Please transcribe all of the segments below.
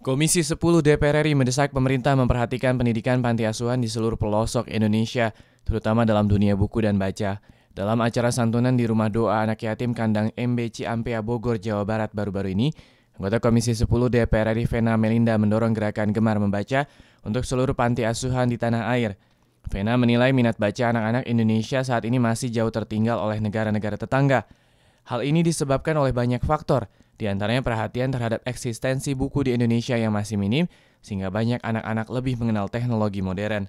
Komisi 10 DPR RI mendesak pemerintah memperhatikan pendidikan panti asuhan di seluruh pelosok Indonesia, terutama dalam dunia buku dan baca. Dalam acara santunan di Rumah Doa Anak Yatim Kandang MBC Ampea Bogor, Jawa Barat baru-baru ini, anggota Komisi 10 DPR RI Vena Melinda mendorong gerakan gemar membaca untuk seluruh panti asuhan di tanah air. Vena menilai minat baca anak-anak Indonesia saat ini masih jauh tertinggal oleh negara-negara tetangga. Hal ini disebabkan oleh banyak faktor, diantaranya perhatian terhadap eksistensi buku di Indonesia yang masih minim, sehingga banyak anak-anak lebih mengenal teknologi modern.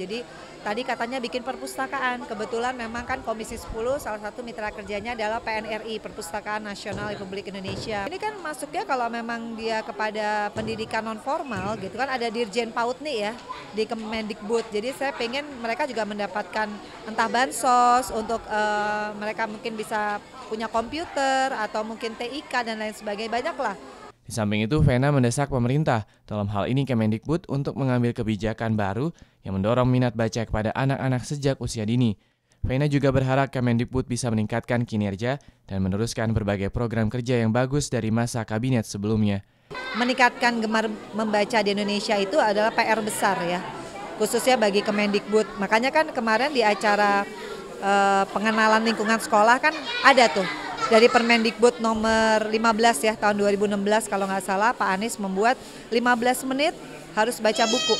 Jadi tadi katanya bikin perpustakaan. Kebetulan memang kan Komisi 10 salah satu mitra kerjanya adalah PNRI, Perpustakaan Nasional iya. Republik Indonesia. Ini kan masuknya kalau memang dia kepada pendidikan non formal iya. gitu kan ada Dirjen PAUD nih ya di Kemendikbud. Jadi saya pengen mereka juga mendapatkan entah bansos untuk uh, mereka mungkin bisa punya komputer atau mungkin TIK dan lain sebagainya. Banyak lah di samping itu, Vena mendesak pemerintah, dalam hal ini Kemendikbud, untuk mengambil kebijakan baru yang mendorong minat baca kepada anak-anak sejak usia dini. Vena juga berharap Kemendikbud bisa meningkatkan kinerja dan meneruskan berbagai program kerja yang bagus dari masa kabinet sebelumnya. Meningkatkan gemar membaca di Indonesia itu adalah PR besar ya, khususnya bagi Kemendikbud. Makanya kan kemarin di acara e, pengenalan lingkungan sekolah kan ada tuh dari Permendikbud nomor 15 ya tahun 2016 kalau nggak salah Pak Anies membuat 15 menit harus baca buku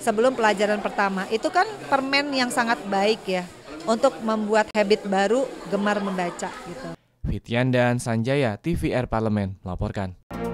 sebelum pelajaran pertama. Itu kan permen yang sangat baik ya untuk membuat habit baru gemar membaca gitu. Fitian dan Sanjaya, TVR Parlemen melaporkan.